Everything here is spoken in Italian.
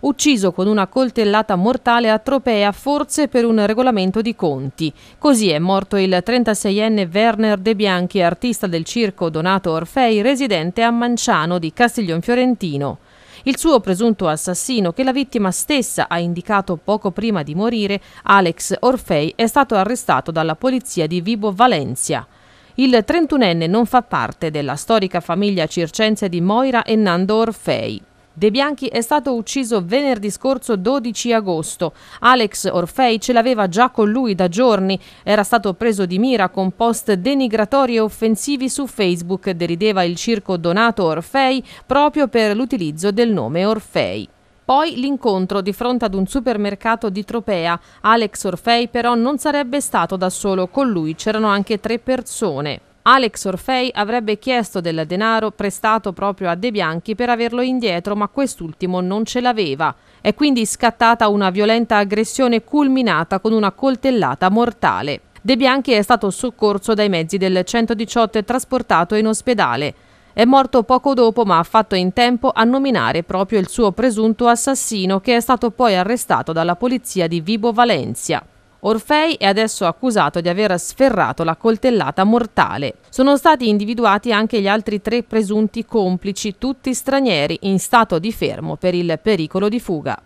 ucciso con una coltellata mortale a Tropea, forse per un regolamento di conti. Così è morto il 36enne Werner De Bianchi, artista del circo Donato Orfei, residente a Manciano di Castiglion Fiorentino. Il suo presunto assassino, che la vittima stessa ha indicato poco prima di morire, Alex Orfei, è stato arrestato dalla polizia di Vibo Valencia. Il 31enne non fa parte della storica famiglia circense di Moira e Nando Orfei. De Bianchi è stato ucciso venerdì scorso 12 agosto. Alex Orfei ce l'aveva già con lui da giorni. Era stato preso di mira con post denigratori e offensivi su Facebook. Derideva il circo Donato Orfei proprio per l'utilizzo del nome Orfei. Poi l'incontro di fronte ad un supermercato di Tropea. Alex Orfei però non sarebbe stato da solo, con lui c'erano anche tre persone. Alex Orfei avrebbe chiesto del denaro prestato proprio a De Bianchi per averlo indietro, ma quest'ultimo non ce l'aveva. È quindi scattata una violenta aggressione culminata con una coltellata mortale. De Bianchi è stato soccorso dai mezzi del 118 e trasportato in ospedale. È morto poco dopo ma ha fatto in tempo a nominare proprio il suo presunto assassino che è stato poi arrestato dalla polizia di Vibo Valencia. Orfei è adesso accusato di aver sferrato la coltellata mortale. Sono stati individuati anche gli altri tre presunti complici, tutti stranieri, in stato di fermo per il pericolo di fuga.